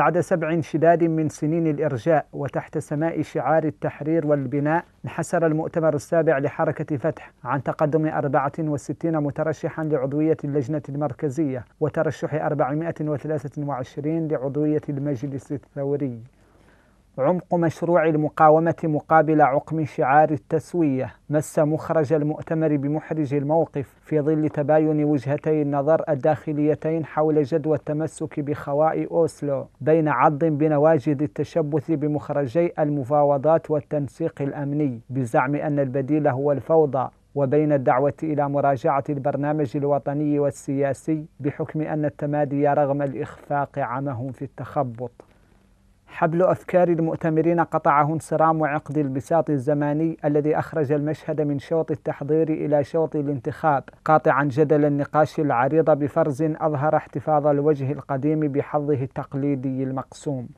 بعد سبع شداد من سنين الإرجاء وتحت سماء شعار التحرير والبناء انحسر المؤتمر السابع لحركة فتح عن تقدم 64 مترشحا لعضوية اللجنة المركزية وترشح 423 لعضوية المجلس الثوري عمق مشروع المقاومة مقابل عقم شعار التسوية مس مخرج المؤتمر بمحرج الموقف في ظل تباين وجهتي النظر الداخليتين حول جدوى التمسك بخواء أوسلو بين عض بنواجذ التشبث بمخرجي المفاوضات والتنسيق الأمني بزعم أن البديل هو الفوضى وبين الدعوة إلى مراجعة البرنامج الوطني والسياسي بحكم أن التمادي رغم الإخفاق عمهم في التخبط حبل أفكار المؤتمرين قطعه انصرام عقد البساط الزماني الذي أخرج المشهد من شوط التحضير إلى شوط الانتخاب قاطعا جدل النقاش العريض بفرز أظهر احتفاظ الوجه القديم بحظه التقليدي المقسوم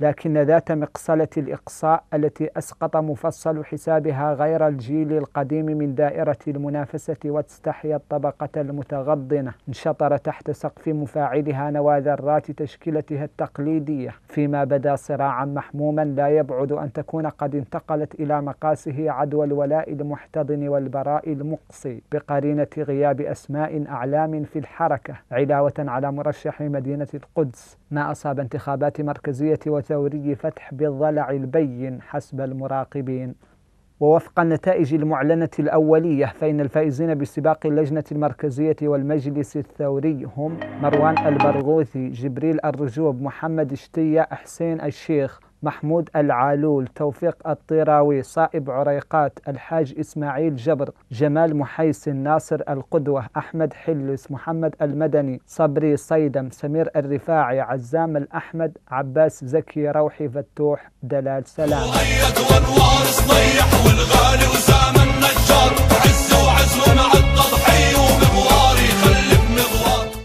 لكن ذات مقصلة الإقصاء التي أسقط مفصل حسابها غير الجيل القديم من دائرة المنافسة واستحيا الطبقة المتغضنة انشطر تحت سقف مفاعلها ذرات تشكيلتها التقليدية فيما بدا صراعا محموما لا يبعد أن تكون قد انتقلت إلى مقاسه عدوى الولاء المحتضن والبراء المقصي بقرينة غياب أسماء أعلام في الحركة علاوة على مرشح مدينة القدس ما أصاب انتخابات مركزية الثوري فتح بالضلع البين حسب المراقبين ووفق النتائج المعلنة الأولية فإن الفائزين بسباق اللجنة المركزية والمجلس الثوري هم مروان البرغوثي جبريل الرجوب محمد شتية حسين الشيخ محمود العالول توفيق الطيراوي صائب عريقات الحاج إسماعيل جبر جمال محيسن ناصر القدوة أحمد حلس محمد المدني صبري صيدم سمير الرفاعي عزام الأحمد عباس زكي روحي فتوح دلال سلام